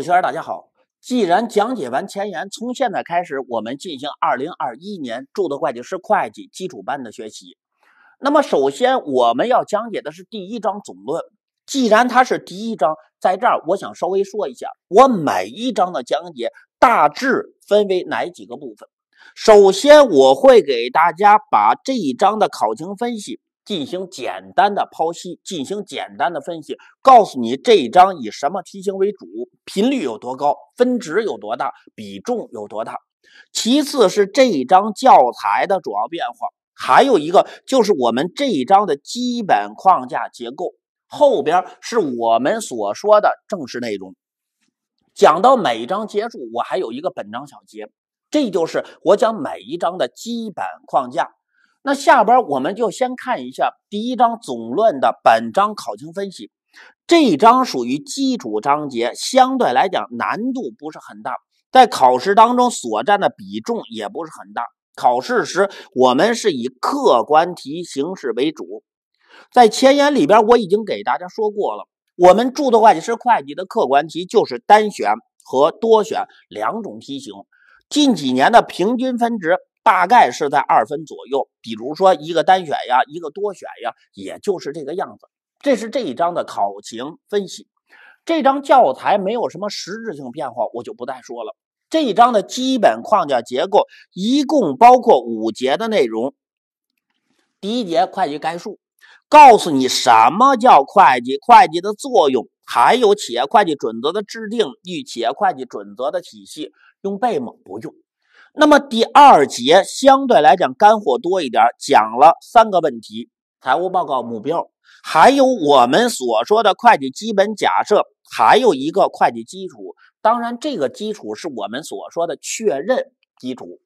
学圈，大家好！既然讲解完前言，从现在开始，我们进行二零二一年注册会计师会计基础班的学习。那么，首先我们要讲解的是第一章总论。既然它是第一章，在这儿我想稍微说一下，我每一章的讲解大致分为哪几个部分。首先，我会给大家把这一章的考情分析。进行简单的剖析，进行简单的分析，告诉你这一章以什么题型为主，频率有多高，分值有多大，比重有多大。其次是这一章教材的主要变化，还有一个就是我们这一章的基本框架结构。后边是我们所说的正式内容。讲到每章结束，我还有一个本章小结，这就是我讲每一章的基本框架。那下边我们就先看一下第一章总论的本章考情分析。这一章属于基础章节，相对来讲难度不是很大，在考试当中所占的比重也不是很大。考试时我们是以客观题形式为主。在前言里边我已经给大家说过了，我们注册会计师会计的客观题就是单选和多选两种题型，近几年的平均分值。大概是在二分左右，比如说一个单选呀，一个多选呀，也就是这个样子。这是这一章的考情分析，这张教材没有什么实质性变化，我就不再说了。这一章的基本框架结构一共包括五节的内容。第一节会计概述，告诉你什么叫会计，会计的作用，还有企业会计准则的制定与企业会计准则的体系，用背吗？不用。那么第二节相对来讲干货多一点，讲了三个问题：财务报告目标，还有我们所说的会计基本假设，还有一个会计基础。当然，这个基础是我们所说的确认基础。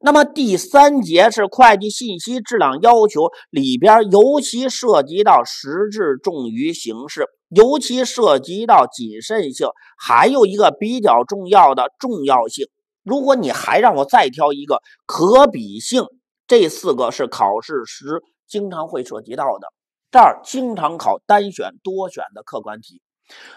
那么第三节是会计信息质量要求里边，尤其涉及到实质重于形式，尤其涉及到谨慎性，还有一个比较重要的重要性。如果你还让我再挑一个可比性，这四个是考试时经常会涉及到的，这儿经常考单选、多选的客观题。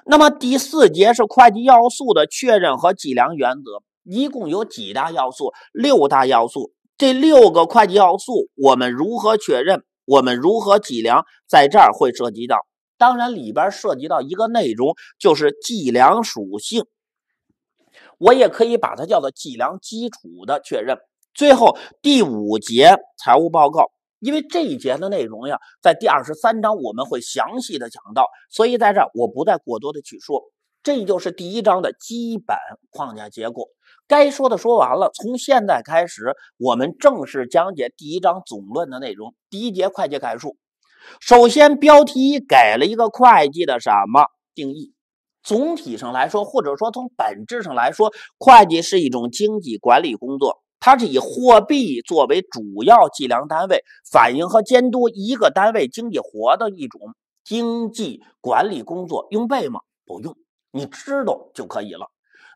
那么第四节是会计要素的确认和计量原则，一共有几大要素？六大要素。这六个会计要素我们如何确认？我们如何计量？在这儿会涉及到。当然里边涉及到一个内容就是计量属性。我也可以把它叫做计量基础的确认。最后第五节财务报告，因为这一节的内容呀，在第二十三章我们会详细的讲到，所以在这儿我不再过多的去说。这就是第一章的基本框架结构，该说的说完了。从现在开始，我们正式讲解第一章总论的内容。第一节会计概述，首先标题给了一个会计的什么定义？总体上来说，或者说从本质上来说，会计是一种经济管理工作，它是以货币作为主要计量单位，反映和监督一个单位经济活的一种经济管理工作。用背吗？不用，你知道就可以了。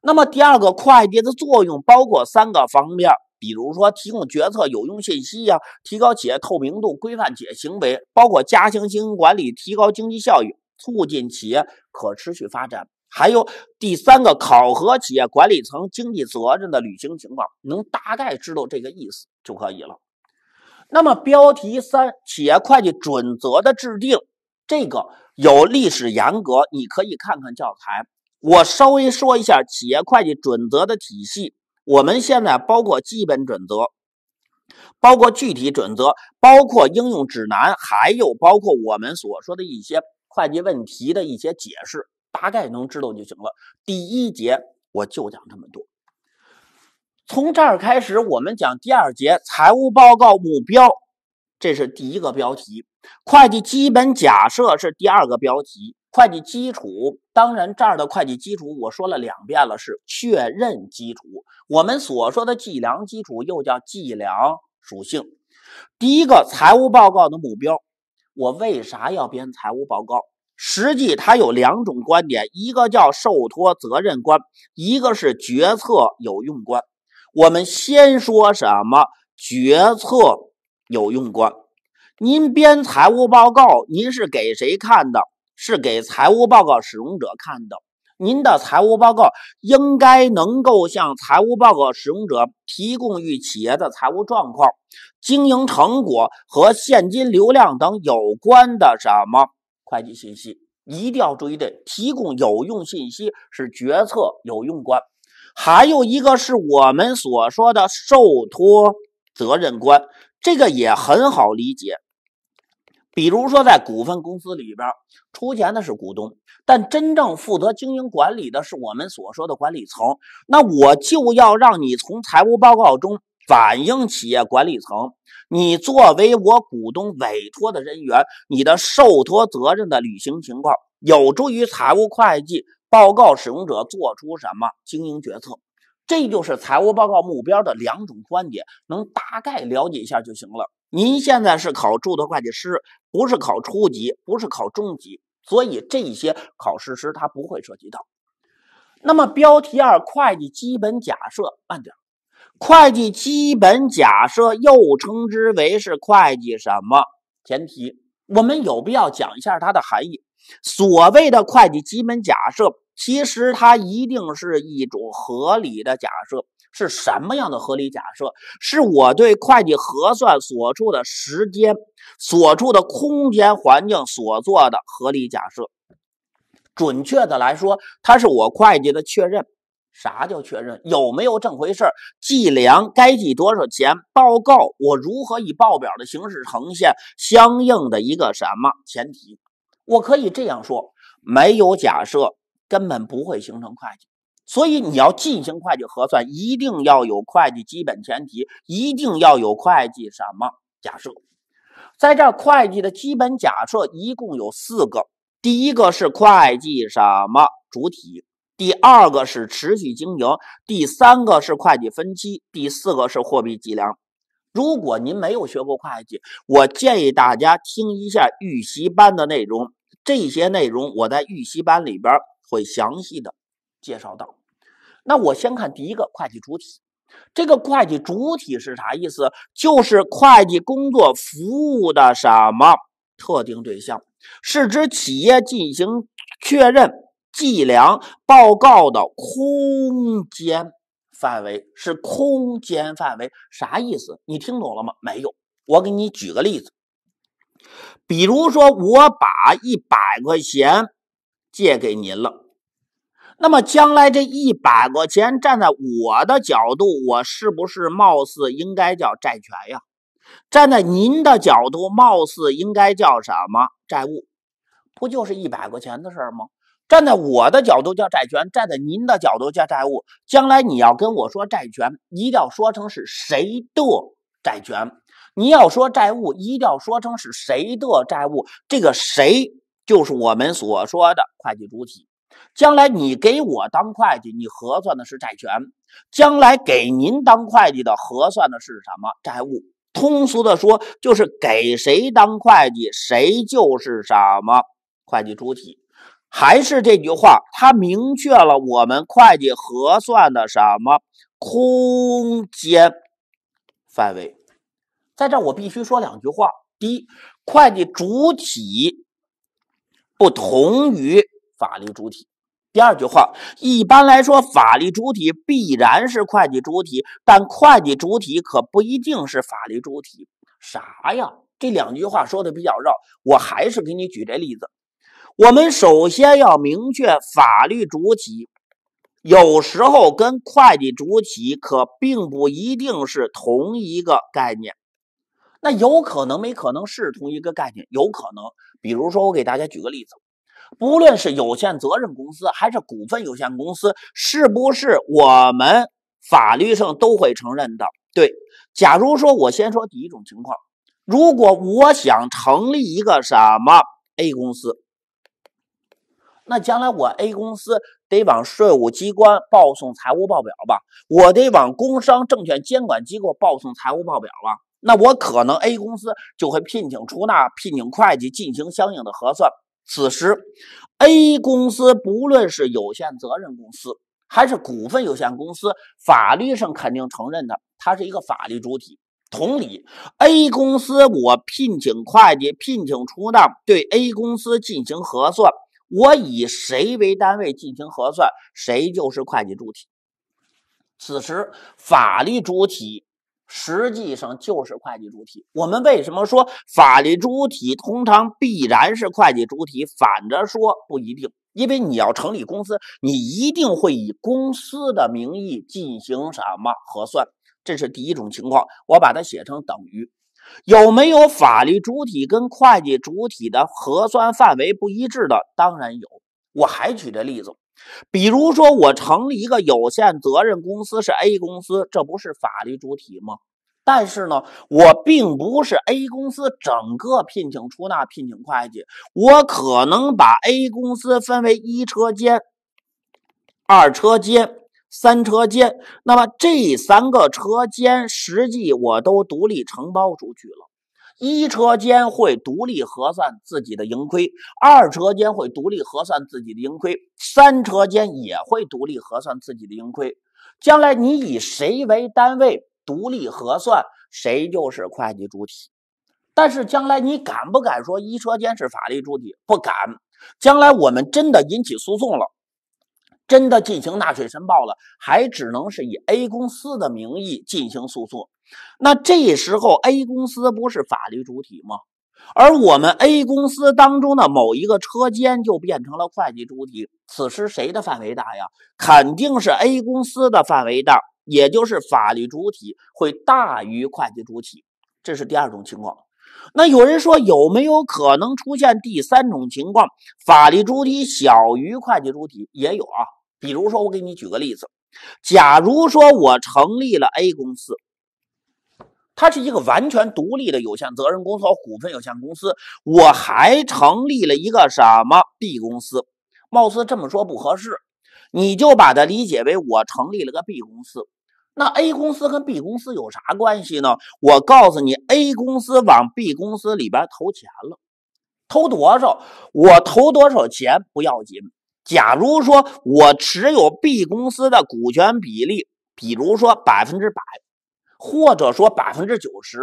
那么第二个，会计的作用包括三个方面，比如说提供决策有用信息呀，提高企业透明度，规范企业行为，包括加强经营管理，提高经济效益。促进企业可持续发展，还有第三个考核企业管理层经济责任的履行情况，能大概知道这个意思就可以了。那么标题三，企业会计准则的制定，这个有历史沿革，你可以看看教材。我稍微说一下企业会计准则的体系，我们现在包括基本准则，包括具体准则，包括应用指南，还有包括我们所说的一些。会计问题的一些解释，大概能知道就行了。第一节我就讲这么多。从这儿开始，我们讲第二节财务报告目标，这是第一个标题。会计基本假设是第二个标题。会计基础，当然这儿的会计基础我说了两遍了，是确认基础。我们所说的计量基础又叫计量属性。第一个，财务报告的目标，我为啥要编财务报告？实际它有两种观点，一个叫受托责任观，一个是决策有用观。我们先说什么决策有用观？您编财务报告，您是给谁看的？是给财务报告使用者看的。您的财务报告应该能够向财务报告使用者提供与企业的财务状况、经营成果和现金流量等有关的什么？会计信息一定要注意的，提供有用信息是决策有用观，还有一个是我们所说的受托责任观，这个也很好理解。比如说在股份公司里边，出钱的是股东，但真正负责经营管理的是我们所说的管理层，那我就要让你从财务报告中。反映企业管理层，你作为我股东委托的人员，你的受托责任的履行情况，有助于财务会计报告使用者做出什么经营决策？这就是财务报告目标的两种观点，能大概了解一下就行了。您现在是考注册会计师，不是考初级，不是考中级，所以这些考试时它不会涉及到。那么标题二，会计基本假设，慢点。会计基本假设又称之为是会计什么前提？我们有必要讲一下它的含义。所谓的会计基本假设，其实它一定是一种合理的假设。是什么样的合理假设？是我对会计核算所处的时间、所处的空间环境所做的合理假设。准确的来说，它是我会计的确认。啥叫确认？有没有这回事计量该记多少钱？报告我如何以报表的形式呈现相应的一个什么前提？我可以这样说：没有假设，根本不会形成会计。所以你要进行会计核算，一定要有会计基本前提，一定要有会计什么假设？在这，会计的基本假设一共有四个。第一个是会计什么主体？第二个是持续经营，第三个是会计分期，第四个是货币计量。如果您没有学过会计，我建议大家听一下预习班的内容，这些内容我在预习班里边会详细的介绍到。那我先看第一个会计主体，这个会计主体是啥意思？就是会计工作服务的什么特定对象，是指企业进行确认。计量报告的空间范围是空间范围，啥意思？你听懂了吗？没有，我给你举个例子，比如说我把一百块钱借给您了，那么将来这一百块钱，站在我的角度，我是不是貌似应该叫债权呀？站在您的角度，貌似应该叫什么债务？不就是一百块钱的事儿吗？站在我的角度叫债权，站在您的角度叫债务。将来你要跟我说债权，一定要说成是谁的债权；你要说债务，一定要说成是谁的债务。这个谁就是我们所说的会计主体。将来你给我当会计，你核算的是债权；将来给您当会计的核算的是什么债务？通俗的说，就是给谁当会计，谁就是什么会计主体。还是这句话，它明确了我们会计核算的什么空间范围。在这，我必须说两句话：第一，会计主体不同于法律主体；第二句话，一般来说，法律主体必然是会计主体，但会计主体可不一定是法律主体。啥呀？这两句话说的比较绕，我还是给你举这例子。我们首先要明确法律主体，有时候跟会计主体可并不一定是同一个概念。那有可能没可能是同一个概念，有可能。比如说，我给大家举个例子，不论是有限责任公司还是股份有限公司，是不是我们法律上都会承认的？对。假如说我先说第一种情况，如果我想成立一个什么 A 公司。那将来我 A 公司得往税务机关报送财务报表吧？我得往工商、证券监管机构报送财务报表吧？那我可能 A 公司就会聘请出纳、聘请会计进行相应的核算。此时，A 公司不论是有限责任公司还是股份有限公司，法律上肯定承认的，它是一个法律主体。同理，A 公司我聘请会计、聘请出纳对 A 公司进行核算。我以谁为单位进行核算，谁就是会计主体。此时，法律主体实际上就是会计主体。我们为什么说法律主体通常必然是会计主体？反着说不一定，因为你要成立公司，你一定会以公司的名义进行什么核算，这是第一种情况。我把它写成等于。有没有法律主体跟会计主体的核算范围不一致的？当然有。我还举这例子，比如说我成立一个有限责任公司是 A 公司，这不是法律主体吗？但是呢，我并不是 A 公司整个聘请出纳、聘请会计，我可能把 A 公司分为一车间、二车间。三车间，那么这三个车间实际我都独立承包出去了。一车间会独立核算自己的盈亏，二车间会独立核算自己的盈亏，三车间也会独立核算自己的盈亏。将来你以谁为单位独立核算，谁就是会计主体。但是将来你敢不敢说一车间是法律主体？不敢。将来我们真的引起诉讼了。真的进行纳税申报了，还只能是以 A 公司的名义进行诉讼。那这时候 A 公司不是法律主体吗？而我们 A 公司当中的某一个车间就变成了会计主体。此时谁的范围大呀？肯定是 A 公司的范围大，也就是法律主体会大于会计主体。这是第二种情况。那有人说有没有可能出现第三种情况？法律主体小于会计主体也有啊。比如说，我给你举个例子，假如说我成立了 A 公司，它是一个完全独立的有限责任公司、股份有限公司，我还成立了一个什么 B 公司？貌似这么说不合适，你就把它理解为我成立了个 B 公司。那 A 公司跟 B 公司有啥关系呢？我告诉你，A 公司往 B 公司里边投钱了，投多少？我投多少钱不要紧。假如说我持有 B 公司的股权比例，比如说百分之百，或者说百分之九十，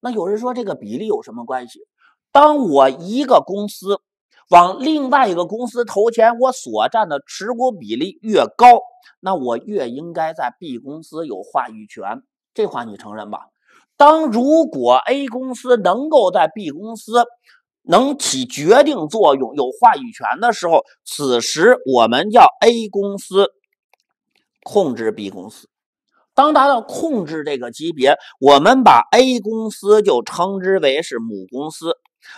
那有人说这个比例有什么关系？当我一个公司往另外一个公司投钱，我所占的持股比例越高，那我越应该在 B 公司有话语权。这话你承认吧？当如果 A 公司能够在 B 公司，能起决定作用、有话语权的时候，此时我们叫 A 公司控制 B 公司。当达到控制这个级别，我们把 A 公司就称之为是母公司，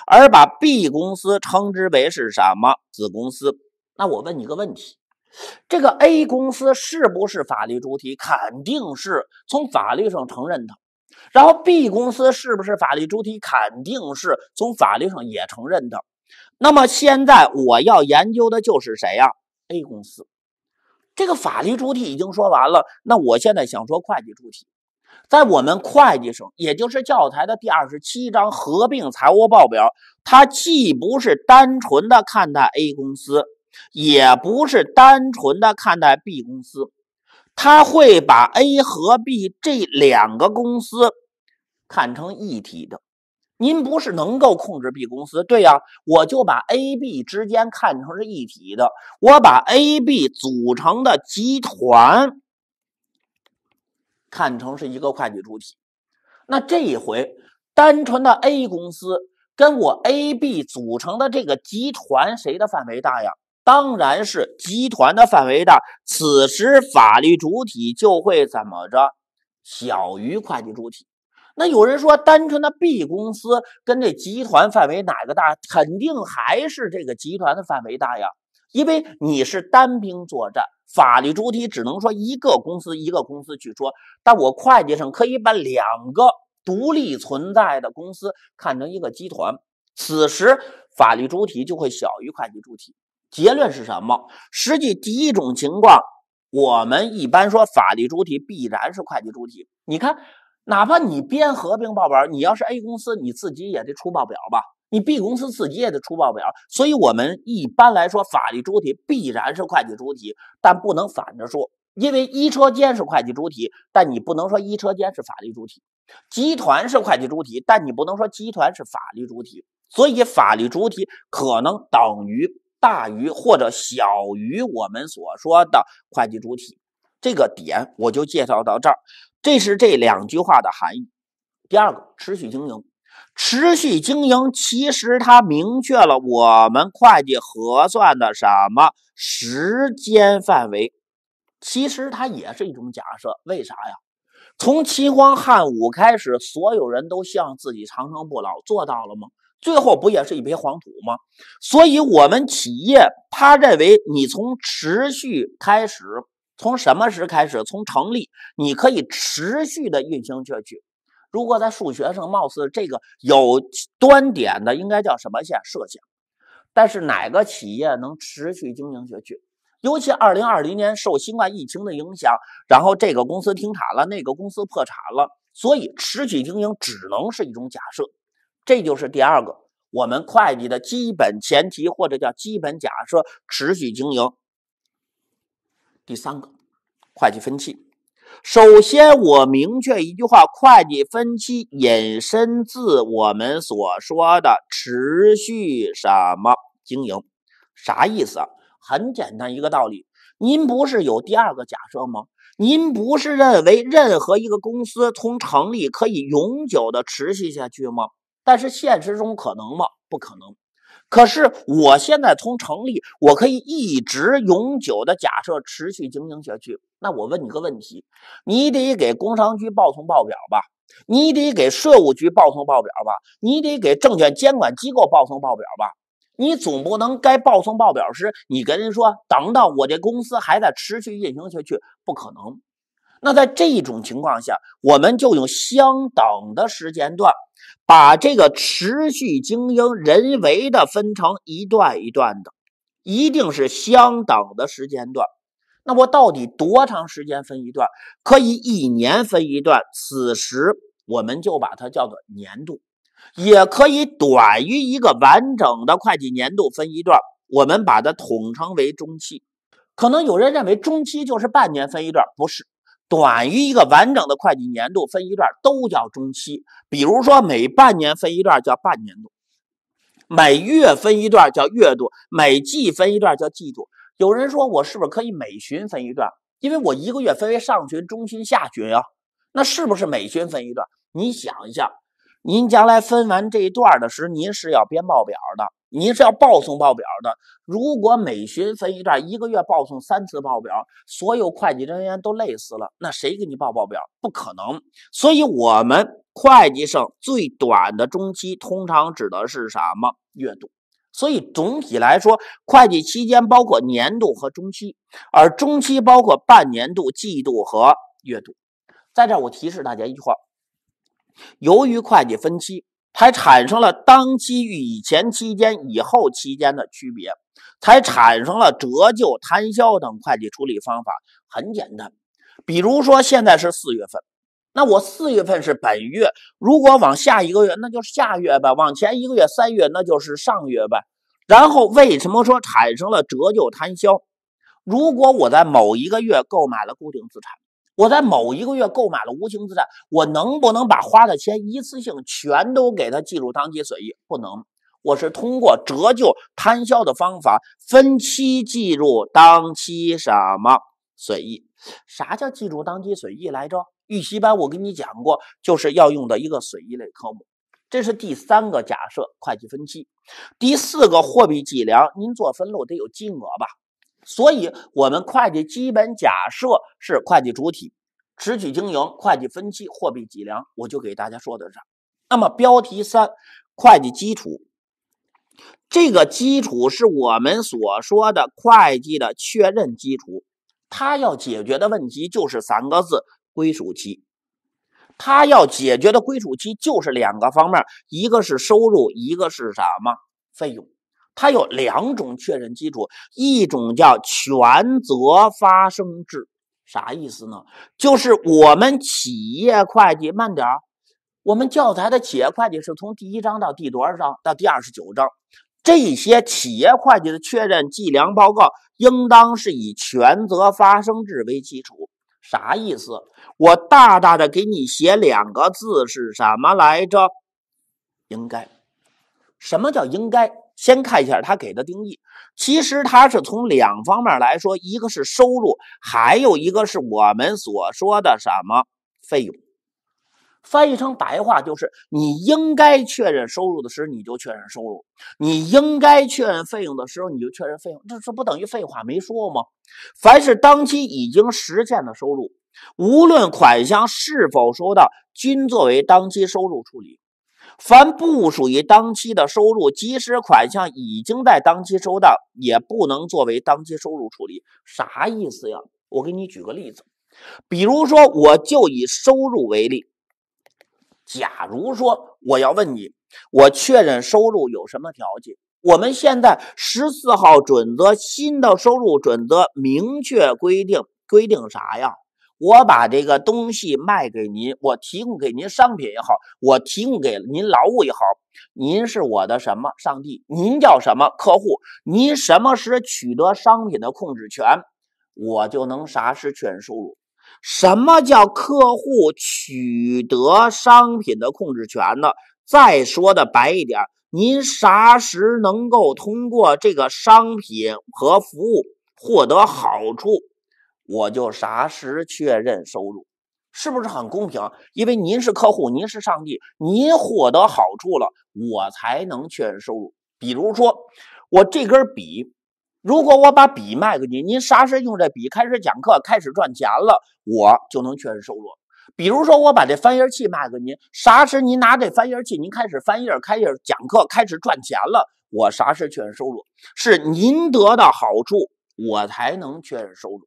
而把 B 公司称之为是什么子公司？那我问你个问题：这个 A 公司是不是法律主体？肯定是从法律上承认的。然后，B 公司是不是法律主体？肯定是从法律上也承认的。那么，现在我要研究的就是谁呀？A 公司，这个法律主体已经说完了。那我现在想说会计主体，在我们会计上，也就是教材的第二十七章合并财务报表，它既不是单纯的看待 A 公司，也不是单纯的看待 B 公司。他会把 A 和 B 这两个公司看成一体的。您不是能够控制 B 公司？对呀，我就把 A、B 之间看成是一体的，我把 A、B 组成的集团看成是一个会计主体。那这一回，单纯的 A 公司跟我 A、B 组成的这个集团，谁的范围大呀？当然是集团的范围大，此时法律主体就会怎么着？小于会计主体。那有人说，单纯的 B 公司跟这集团范围哪个大？肯定还是这个集团的范围大呀。因为你是单兵作战，法律主体只能说一个公司一个公司去说，但我会计上可以把两个独立存在的公司看成一个集团，此时法律主体就会小于会计主体。结论是什么？实际第一种情况，我们一般说法律主体必然是会计主体。你看，哪怕你编合并报表，你要是 A 公司，你自己也得出报表吧？你 B 公司自己也得出报表。所以，我们一般来说法律主体必然是会计主体，但不能反着说。因为一车间是会计主体，但你不能说一车间是法律主体；集团是会计主体，但你不能说集团是法律主体。所以，法律主体可能等于。大于或者小于我们所说的会计主体这个点，我就介绍到这儿。这是这两句话的含义。第二个，持续经营。持续经营其实它明确了我们会计核算的什么时间范围？其实它也是一种假设。为啥呀？从秦皇汉武开始，所有人都希望自己长生不老，做到了吗？最后不也是一片黄土吗？所以，我们企业他认为你从持续开始，从什么时开始，从成立，你可以持续的运行下去。如果在数学上，貌似这个有端点的应该叫什么线？射线。但是哪个企业能持续经营下去？尤其二零二零年受新冠疫情的影响，然后这个公司停产了，那个公司破产了。所以，持续经营只能是一种假设。这就是第二个我们会计的基本前提，或者叫基本假设：持续经营。第三个，会计分期。首先，我明确一句话：会计分期引申自我们所说的持续什么经营？啥意思？啊？很简单，一个道理。您不是有第二个假设吗？您不是认为任何一个公司从成立可以永久的持续下去吗？但是现实中可能吗？不可能。可是我现在从成立，我可以一直永久的假设持续经营下去。那我问你个问题：你得给工商局报送报表吧？你得给税务局报送报表吧？你得给证券监管机构报送报表吧？你总不能该报送报表时，你跟人说等到我这公司还在持续运行下去？不可能。那在这种情况下，我们就用相等的时间段。把这个持续经营人为的分成一段一段的，一定是相等的时间段。那我到底多长时间分一段？可以一年分一段，此时我们就把它叫做年度，也可以短于一个完整的会计年度分一段，我们把它统称为中期。可能有人认为中期就是半年分一段，不是。短于一个完整的会计年度分一段都叫中期，比如说每半年分一段叫半年度，每月分一段叫月度，每季分一段叫季度。有人说我是不是可以每旬分一段？因为我一个月分为上旬、中旬、下旬啊，那是不是每旬分一段？你想一下，您将来分完这一段的时，您是要编报表的。你是要报送报表的，如果每旬分一段，一个月报送三次报表，所有会计人员都累死了。那谁给你报报表？不可能。所以，我们会计上最短的中期通常指的是什么？月度。所以，总体来说，会计期间包括年度和中期，而中期包括半年度、季度和月度。在这儿，我提示大家一句话：由于会计分期。才产生了当期与以前期间、以后期间的区别，才产生了折旧、摊销等会计处理方法。很简单，比如说现在是四月份，那我四月份是本月，如果往下一个月，那就是下月吧；往前一个月，三月，那就是上月呗。然后为什么说产生了折旧摊销？如果我在某一个月购买了固定资产。我在某一个月购买了无形资产，我能不能把花的钱一次性全都给他计入当期损益？不能，我是通过折旧摊销的方法分期计入当期什么损益？啥叫计入当期损益来着？预习班我跟你讲过，就是要用的一个损益类科目。这是第三个假设会计分期，第四个货币计量，您做分录得有金额吧？所以，我们会计基本假设是会计主体、持续经营、会计分期、货币计量。我就给大家说的是，那么标题三，会计基础。这个基础是我们所说的会计的确认基础，它要解决的问题就是三个字：归属期。它要解决的归属期就是两个方面，一个是收入，一个是什么费用。它有两种确认基础，一种叫权责发生制，啥意思呢？就是我们企业会计，慢点我们教材的企业会计是从第一章到第多少章？到第二十九章，这些企业会计的确认、计量、报告，应当是以权责发生制为基础。啥意思？我大大的给你写两个字是什么来着？应该。什么叫应该？先看一下他给的定义，其实他是从两方面来说，一个是收入，还有一个是我们所说的什么费用。翻译成白话就是：你应该确认收入的时候，你就确认收入；你应该确认费用的时候，你就确认费用。这这不等于废话没说吗？凡是当期已经实现的收入，无论款项是否收到，均作为当期收入处理。凡不属于当期的收入，即使款项已经在当期收到，也不能作为当期收入处理。啥意思呀？我给你举个例子，比如说，我就以收入为例。假如说我要问你，我确认收入有什么条件？我们现在十四号准则新的收入准则明确规定规定啥呀？我把这个东西卖给您，我提供给您商品也好，我提供给您劳务也好，您是我的什么？上帝？您叫什么？客户？您什么时取得商品的控制权，我就能啥时确认收入？什么叫客户取得商品的控制权呢？再说的白一点，您啥时能够通过这个商品和服务获得好处？我就啥时确认收入，是不是很公平？因为您是客户，您是上帝，您获得好处了，我才能确认收入。比如说，我这根笔，如果我把笔卖给您，您啥时用这笔开始讲课、开始赚钱了，我就能确认收入。比如说，我把这翻页器卖给您，啥时您拿这翻页器，您开始翻页、开始讲课、开始赚钱了，我啥时确认收入？是您得到好处，我才能确认收入。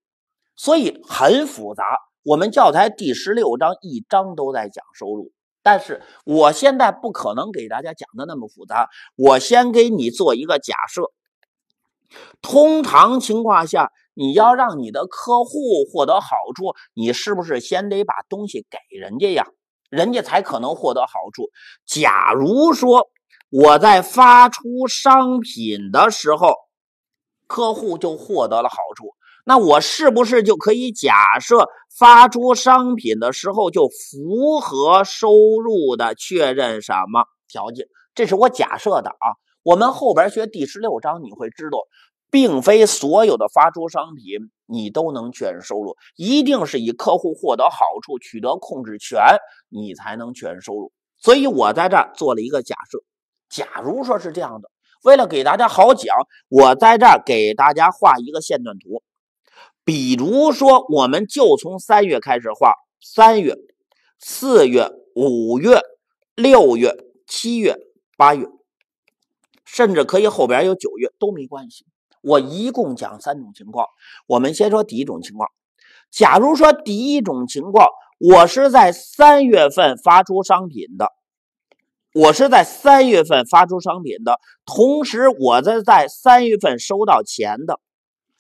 所以很复杂。我们教材第十六章一章都在讲收入，但是我现在不可能给大家讲的那么复杂。我先给你做一个假设：通常情况下，你要让你的客户获得好处，你是不是先得把东西给人家呀？人家才可能获得好处。假如说我在发出商品的时候，客户就获得了好处。那我是不是就可以假设发出商品的时候就符合收入的确认什么条件？这是我假设的啊。我们后边学第十六章你会知道，并非所有的发出商品你都能确认收入，一定是以客户获得好处、取得控制权，你才能确认收入。所以我在这儿做了一个假设，假如说是这样的。为了给大家好讲，我在这儿给大家画一个线段图。比如说，我们就从三月开始画，三月、四月、五月、六月、七月、八月，甚至可以后边有九月都没关系。我一共讲三种情况，我们先说第一种情况。假如说第一种情况，我是在三月份发出商品的，我是在三月份发出商品的，同时我在在三月份收到钱的。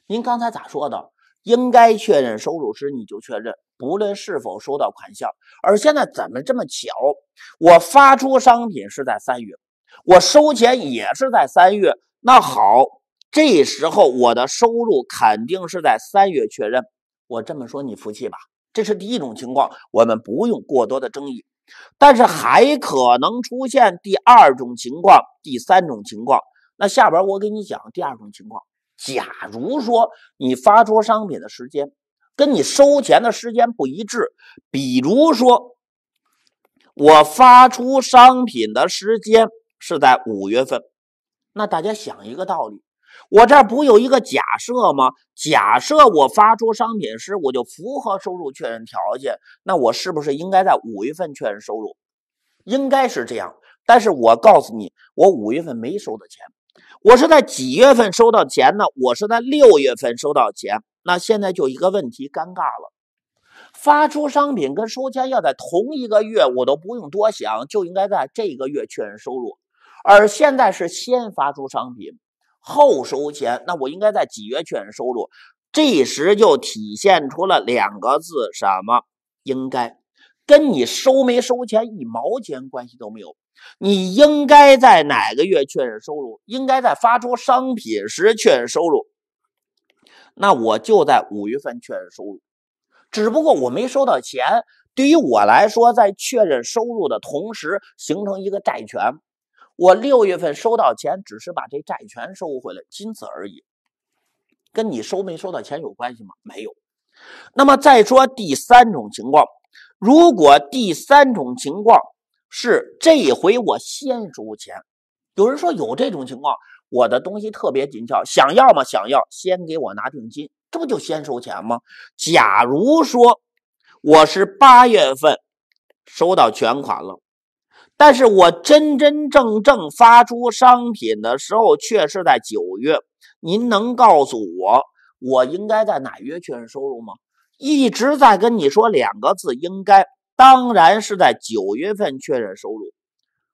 您刚才咋说的？应该确认收入时，你就确认，不论是否收到款项。而现在怎么这么巧？我发出商品是在三月，我收钱也是在三月。那好，这时候我的收入肯定是在三月确认。我这么说你服气吧？这是第一种情况，我们不用过多的争议。但是还可能出现第二种情况、第三种情况。那下边我给你讲第二种情况。假如说你发出商品的时间跟你收钱的时间不一致，比如说我发出商品的时间是在五月份，那大家想一个道理，我这不有一个假设吗？假设我发出商品时我就符合收入确认条件，那我是不是应该在五月份确认收入？应该是这样，但是我告诉你，我五月份没收的钱。我是在几月份收到钱呢？我是在六月份收到钱。那现在就一个问题，尴尬了。发出商品跟收钱要在同一个月，我都不用多想，就应该在这个月确认收入。而现在是先发出商品，后收钱，那我应该在几月确认收入？这时就体现出了两个字：什么？应该跟你收没收钱一毛钱关系都没有。你应该在哪个月确认收入？应该在发出商品时确认收入。那我就在五月份确认收入，只不过我没收到钱。对于我来说，在确认收入的同时形成一个债权。我六月份收到钱，只是把这债权收回来，仅此而已。跟你收没收到钱有关系吗？没有。那么再说第三种情况，如果第三种情况。是这一回我先收钱。有人说有这种情况，我的东西特别紧俏，想要吗？想要，先给我拿定金，这不就先收钱吗？假如说我是八月份收到全款了，但是我真真正正发出商品的时候却是在九月，您能告诉我我应该在哪月确认收入吗？一直在跟你说两个字，应该。当然是在九月份确认收入，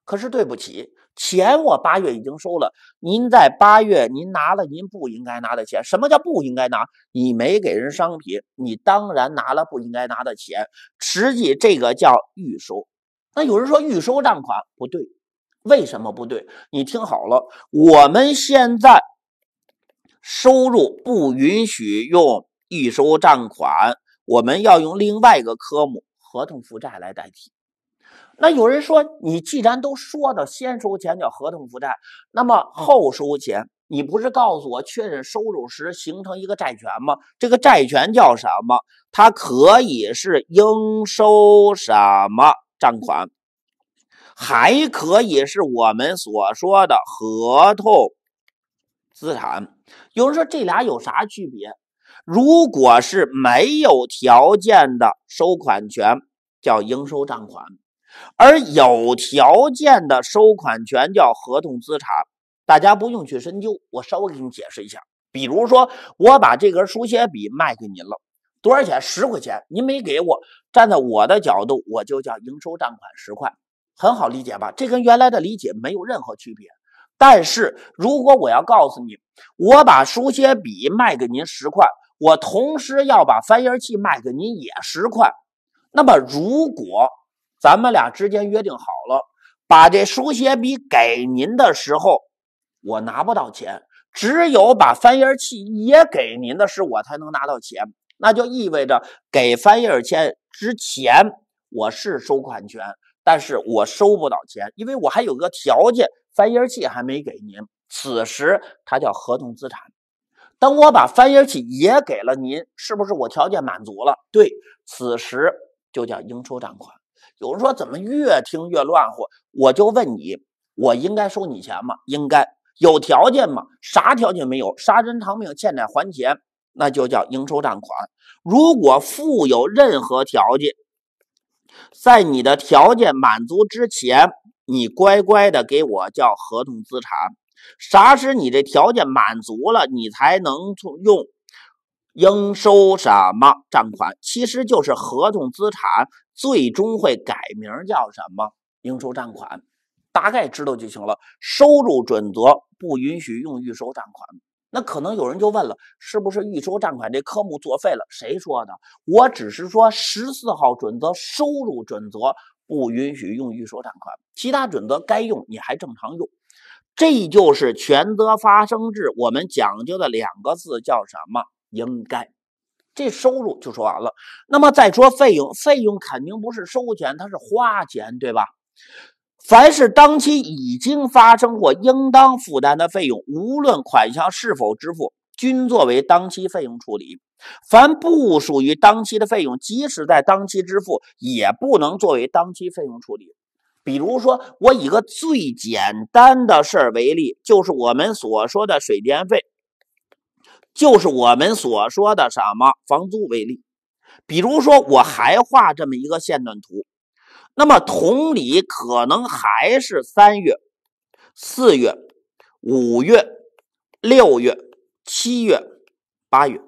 可是对不起，钱我八月已经收了。您在八月您拿了您不应该拿的钱，什么叫不应该拿？你没给人商品，你当然拿了不应该拿的钱。实际这个叫预收。那有人说预收账款不对，为什么不对？你听好了，我们现在收入不允许用预收账款，我们要用另外一个科目。合同负债来代替。那有人说，你既然都说到先收钱叫合同负债，那么后收钱，你不是告诉我确认收入时形成一个债权吗？这个债权叫什么？它可以是应收什么账款，还可以是我们所说的合同资产。有人说，这俩有啥区别？如果是没有条件的收款权，叫应收账款；而有条件的收款权叫合同资产。大家不用去深究，我稍微给你解释一下。比如说，我把这根书写笔卖给您了，多少钱？十块钱。您没给我，站在我的角度，我就叫应收账款十块，很好理解吧？这跟原来的理解没有任何区别。但是如果我要告诉你，我把书写笔卖给您十块，我同时要把翻页器卖给您也十块，那么如果咱们俩之间约定好了，把这书写笔给您的时候，我拿不到钱，只有把翻页器也给您的时候，我才能拿到钱。那就意味着给翻页签之前，我是收款权，但是我收不到钱，因为我还有个条件，翻页器还没给您，此时它叫合同资产。等我把翻译器也给了您，是不是我条件满足了？对，此时就叫应收账款。有人说怎么越听越乱乎？我就问你，我应该收你钱吗？应该。有条件吗？啥条件没有？杀人偿命，欠债还钱，那就叫应收账款。如果附有任何条件，在你的条件满足之前，你乖乖的给我叫合同资产。啥时你这条件满足了，你才能从用应收什么账款？其实就是合同资产最终会改名叫什么？应收账款，大概知道就行了。收入准则不允许用预收账款。那可能有人就问了，是不是预收账款这科目作废了？谁说的？我只是说十四号准则收入准则不允许用预收账款，其他准则该用你还正常用。这就是权责发生制，我们讲究的两个字叫什么？应该。这收入就说完了。那么再说费用，费用肯定不是收钱，它是花钱，对吧？凡是当期已经发生或应当负担的费用，无论款项是否支付，均作为当期费用处理。凡不属于当期的费用，即使在当期支付，也不能作为当期费用处理。比如说，我以个最简单的事儿为例，就是我们所说的水电费，就是我们所说的什么房租为例。比如说，我还画这么一个线段图，那么同理，可能还是三月、四月、五月、六月、七月、八月。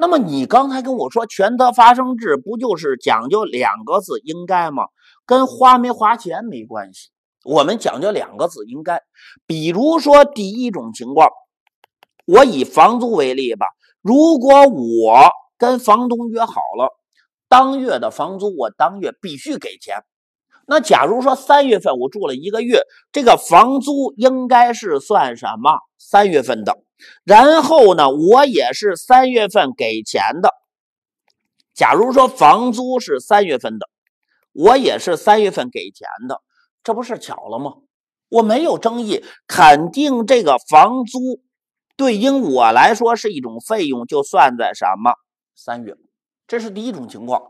那么你刚才跟我说权责发生制，不就是讲究两个字“应该”吗？跟花没花钱没关系，我们讲究两个字，应该。比如说第一种情况，我以房租为例吧。如果我跟房东约好了，当月的房租我当月必须给钱。那假如说三月份我住了一个月，这个房租应该是算什么？三月份的。然后呢，我也是三月份给钱的。假如说房租是三月份的。我也是三月份给钱的，这不是巧了吗？我没有争议，肯定这个房租对应我来说是一种费用，就算在什么三月。这是第一种情况，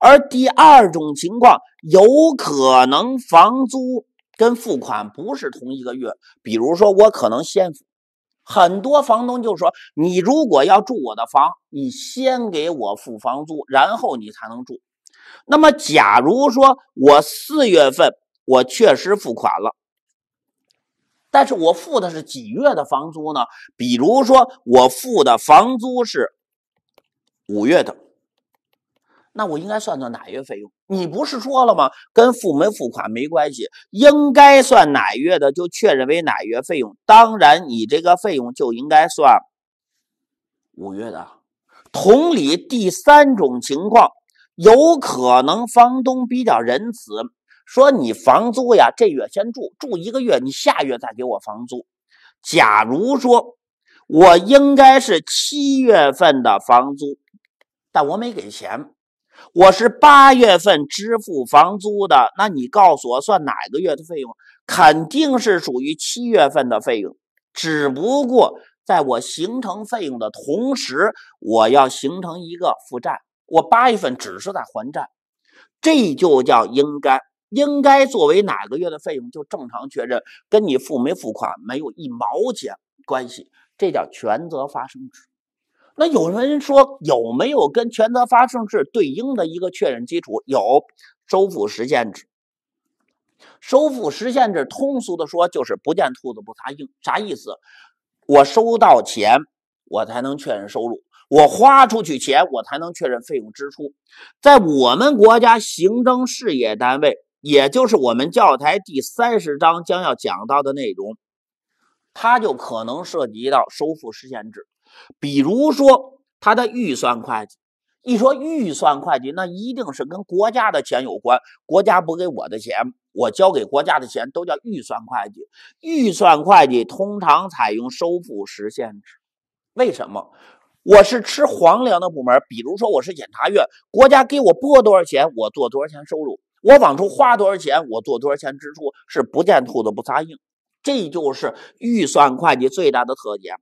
而第二种情况有可能房租跟付款不是同一个月，比如说我可能先付。很多房东就说：“你如果要住我的房，你先给我付房租，然后你才能住。”那么，假如说我四月份我确实付款了，但是我付的是几月的房租呢？比如说我付的房租是五月的，那我应该算算哪月费用？你不是说了吗？跟付没付款没关系，应该算哪月的就确认为哪月费用。当然，你这个费用就应该算五月的。同理，第三种情况。有可能房东比较仁慈，说你房租呀，这月先住住一个月，你下月再给我房租。假如说我应该是七月份的房租，但我没给钱，我是八月份支付房租的。那你告诉我，算哪个月的费用？肯定是属于七月份的费用。只不过在我形成费用的同时，我要形成一个负债。我八月份只是在还债，这就叫应该应该作为哪个月的费用就正常确认，跟你付没付款没有一毛钱关系，这叫权责发生制。那有人说有没有跟权责发生制对应的一个确认基础？有，收付实现制。收付实现制通俗的说就是不见兔子不撒鹰，啥意思？我收到钱，我才能确认收入。我花出去钱，我才能确认费用支出。在我们国家行政事业单位，也就是我们教材第三十章将要讲到的内容，它就可能涉及到收付实现制。比如说，它的预算会计。一说预算会计，那一定是跟国家的钱有关。国家拨给我的钱，我交给国家的钱，都叫预算会计。预算会计通常采用收付实现制。为什么？我是吃皇粮的部门，比如说我是检察院，国家给我拨多少钱，我做多少钱收入，我往出花多少钱，我做多少钱支出，是不见兔子不撒鹰，这就是预算会计最大的特点。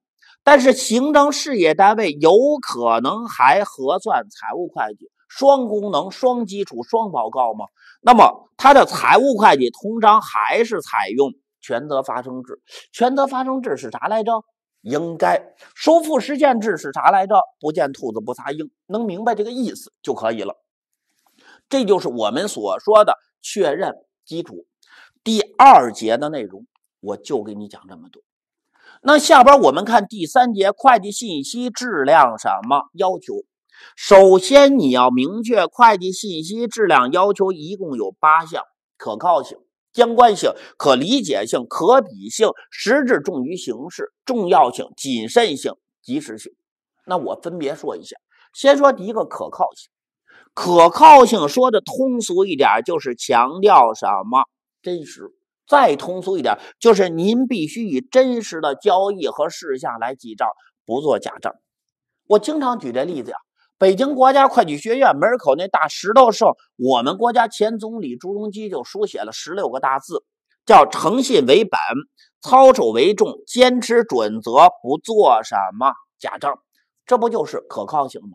但是行政事业单位有可能还核算财务会计，双功能、双基础、双报告吗？那么它的财务会计通常还是采用权责发生制，权责发生制是啥来着？应该收复失地制是啥来着？不见兔子不撒鹰，能明白这个意思就可以了。这就是我们所说的确认基础第二节的内容，我就给你讲这么多。那下边我们看第三节会计信息质量什么要求？首先你要明确会计信息质量要求一共有八项，可靠性。相关性、可理解性、可比性，实质重于形式，重要性、谨慎性、及时性。那我分别说一下，先说第一个可靠性。可靠性说的通俗一点，就是强调什么真实；再通俗一点，就是您必须以真实的交易和事项来记账，不做假账。我经常举这例子呀。北京国家会计学院门口那大石头上，我们国家前总理朱镕基就书写了十六个大字，叫“诚信为本，操守为重，坚持准则，不做什么假账”。这不就是可靠性吗？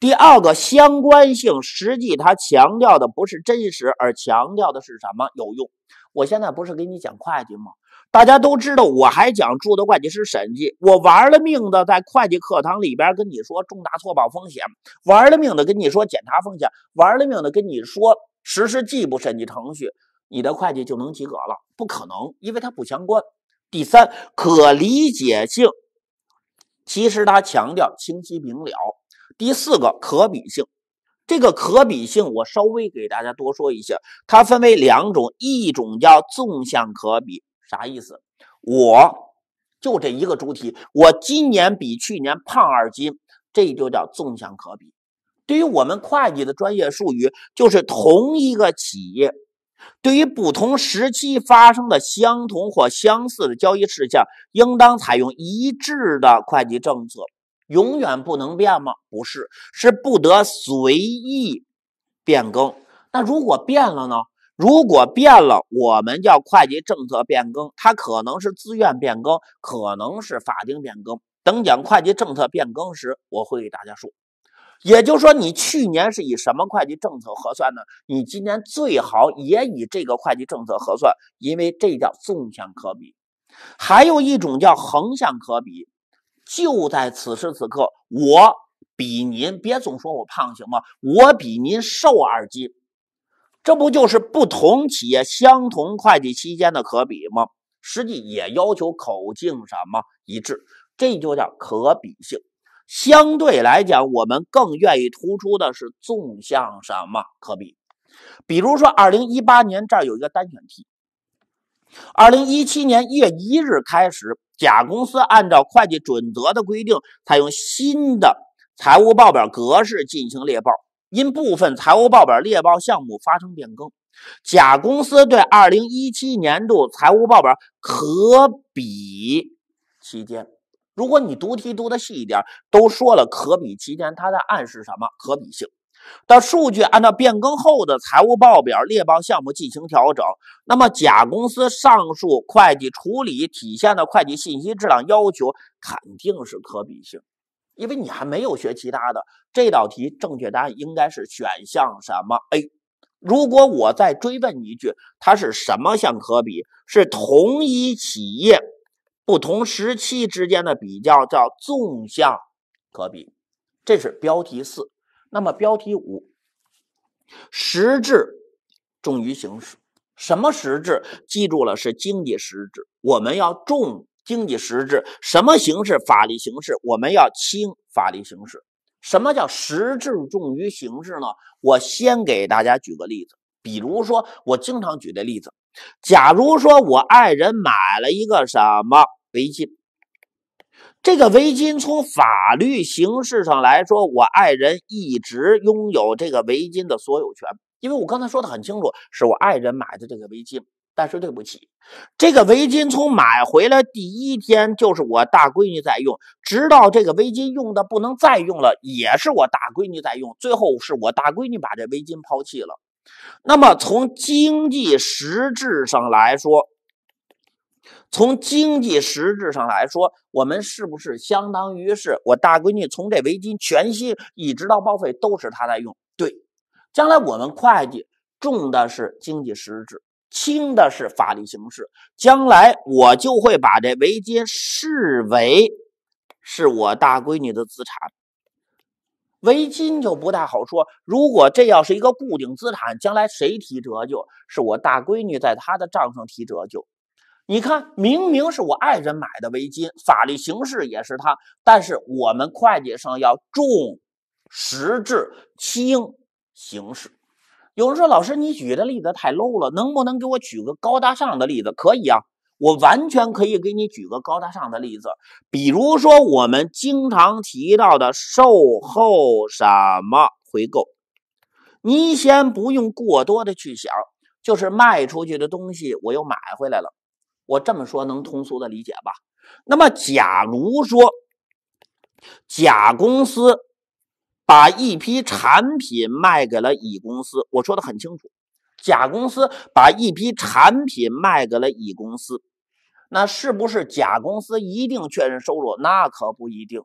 第二个相关性，实际他强调的不是真实，而强调的是什么？有用。我现在不是给你讲会计吗？大家都知道，我还讲注册会计师审计，我玩了命的在会计课堂里边跟你说重大错报风险，玩了命的跟你说检查风险，玩了命的跟你说实施进一步审计程序，你的会计就能及格了？不可能，因为它不相关。第三，可理解性，其实它强调清晰明了。第四个，可比性，这个可比性我稍微给大家多说一下，它分为两种，一种叫纵向可比。啥意思？我就这一个主体，我今年比去年胖二斤，这就叫纵向可比。对于我们会计的专业术语，就是同一个企业，对于不同时期发生的相同或相似的交易事项，应当采用一致的会计政策，永远不能变吗？不是，是不得随意变更。那如果变了呢？如果变了，我们叫会计政策变更，它可能是自愿变更，可能是法定变更。等讲会计政策变更时，我会给大家说。也就是说，你去年是以什么会计政策核算呢？你今年最好也以这个会计政策核算，因为这叫纵向可比。还有一种叫横向可比，就在此时此刻，我比您别总说我胖行吗？我比您瘦二斤。这不就是不同企业相同会计期间的可比吗？实际也要求口径什么一致，这就叫可比性。相对来讲，我们更愿意突出的是纵向什么可比。比如说，二零一八年这儿有一个单选题：二零一七年一月一日开始，甲公司按照会计准则的规定，采用新的财务报表格式进行列报。因部分财务报表列报项目发生变更，甲公司对二零一七年度财务报表可比期间，如果你读题读的细一点，都说了可比期间，它在暗示什么？可比性。的数据按照变更后的财务报表列报项目进行调整，那么甲公司上述会计处理体现的会计信息质量要求肯定是可比性。因为你还没有学其他的，这道题正确答案应该是选项什么？A。如果我再追问一句，它是什么项可比？是同一企业不同时期之间的比较，叫纵向可比。这是标题四。那么标题五，实质重于形式，什么实质？记住了，是经济实质。我们要重。经济实质什么形式？法律形式我们要轻法律形式。什么叫实质重于形式呢？我先给大家举个例子，比如说我经常举的例子，假如说我爱人买了一个什么围巾，这个围巾从法律形式上来说，我爱人一直拥有这个围巾的所有权，因为我刚才说的很清楚，是我爱人买的这个围巾。但是对不起，这个围巾从买回来第一天就是我大闺女在用，直到这个围巾用的不能再用了，也是我大闺女在用。最后是我大闺女把这围巾抛弃了。那么从经济实质上来说，从经济实质上来说，我们是不是相当于是我大闺女从这围巾全新一直到报废都是她在用？对，将来我们会计重的是经济实质。轻的是法律形式，将来我就会把这围巾视为是我大闺女的资产。围巾就不太好说，如果这要是一个固定资产，将来谁提折旧？是我大闺女在她的账上提折旧。你看，明明是我爱人买的围巾，法律形式也是她，但是我们会计上要重实质，轻形式。有人说：“老师，你举的例子太 low 了，能不能给我举个高大上的例子？”可以啊，我完全可以给你举个高大上的例子，比如说我们经常提到的售后什么回购。你先不用过多的去想，就是卖出去的东西我又买回来了，我这么说能通俗的理解吧？那么，假如说甲公司。把一批产品卖给了乙公司，我说的很清楚。甲公司把一批产品卖给了乙公司，那是不是甲公司一定确认收入？那可不一定。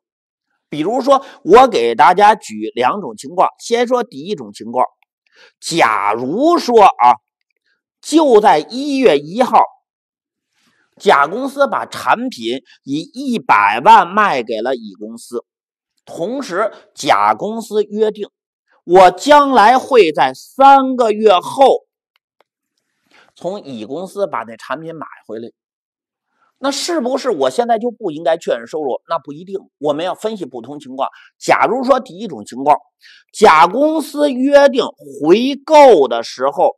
比如说，我给大家举两种情况。先说第一种情况，假如说啊，就在一月一号，甲公司把产品以一百万卖给了乙公司。同时，甲公司约定，我将来会在三个月后从乙公司把那产品买回来，那是不是我现在就不应该确认收入？那不一定，我们要分析不同情况。假如说第一种情况，甲公司约定回购的时候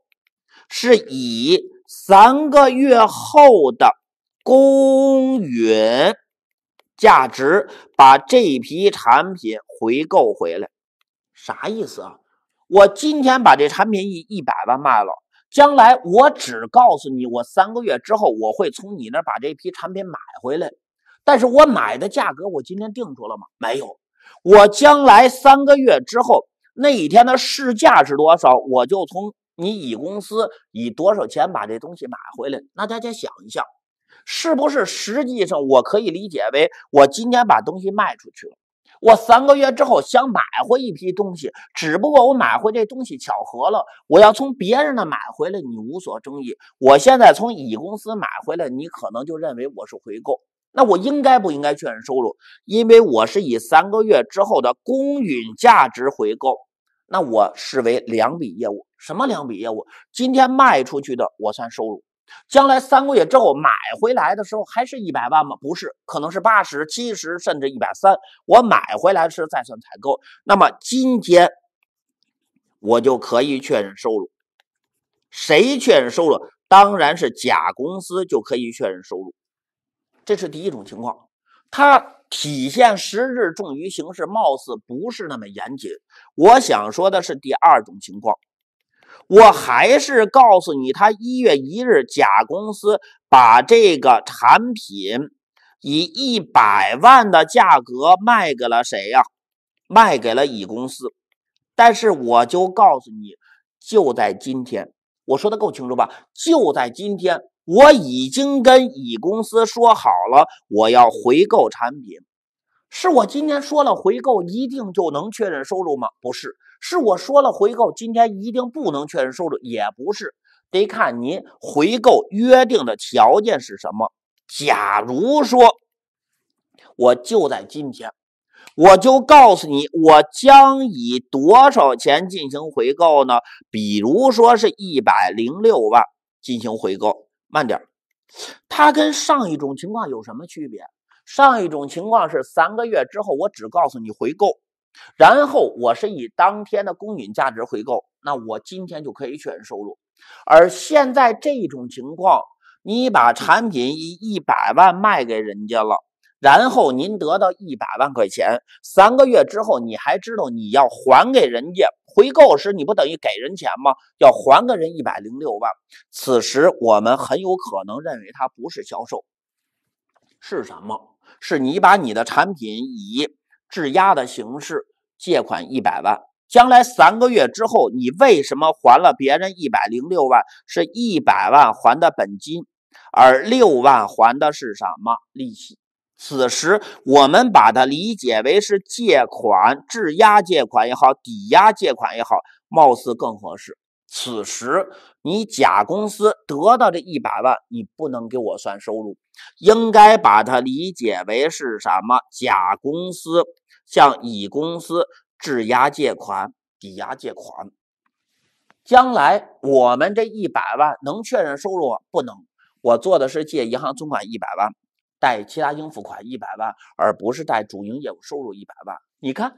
是以三个月后的公允。价值把这批产品回购回来，啥意思啊？我今天把这产品一一百万卖了，将来我只告诉你，我三个月之后我会从你那把这批产品买回来，但是我买的价格我今天定住了吗？没有，我将来三个月之后那一天的市价是多少，我就从你乙公司以多少钱把这东西买回来。那大家想一下。是不是实际上我可以理解为，我今天把东西卖出去了，我三个月之后想买回一批东西，只不过我买回这东西巧合了，我要从别人那买回来，你无所争议。我现在从乙公司买回来，你可能就认为我是回购，那我应该不应该确认收入？因为我是以三个月之后的公允价值回购，那我视为两笔业务，什么两笔业务？今天卖出去的我算收入。将来三个月之后买回来的时候还是一百万吗？不是，可能是八十七十甚至一百三。我买回来是再算采购，那么今天我就可以确认收入。谁确认收入？当然是甲公司就可以确认收入。这是第一种情况，它体现实质重于形式，貌似不是那么严谨。我想说的是第二种情况。我还是告诉你，他一月一日，甲公司把这个产品以一百万的价格卖给了谁呀？卖给了乙公司。但是我就告诉你，就在今天，我说的够清楚吧？就在今天，我已经跟乙公司说好了，我要回购产品。是我今天说了回购，一定就能确认收入吗？不是。是我说了回购，今天一定不能确认收入，也不是得看您回购约定的条件是什么。假如说我就在今天，我就告诉你，我将以多少钱进行回购呢？比如说是一百零六万进行回购，慢点儿，它跟上一种情况有什么区别？上一种情况是三个月之后，我只告诉你回购。然后我是以当天的公允价值回购，那我今天就可以确认收入。而现在这种情况，你把产品以一百万卖给人家了，然后您得到一百万块钱，三个月之后你还知道你要还给人家回购时，你不等于给人钱吗？要还给人一百零六万。此时我们很有可能认为它不是销售，是什么？是你把你的产品以。质押的形式借款一百万，将来三个月之后，你为什么还了别人一百零六万？是一百万还的本金，而六万还的是什么利息？此时我们把它理解为是借款、质押借款也好，抵押借款也好，貌似更合适。此时你甲公司得到这一百万，你不能给我算收入，应该把它理解为是什么？甲公司。向乙公司质押借款、抵押借款，将来我们这一百万能确认收入不能？我做的是借银行存款一百万，贷其他应付款一百万，而不是贷主营业务收入一百万。你看，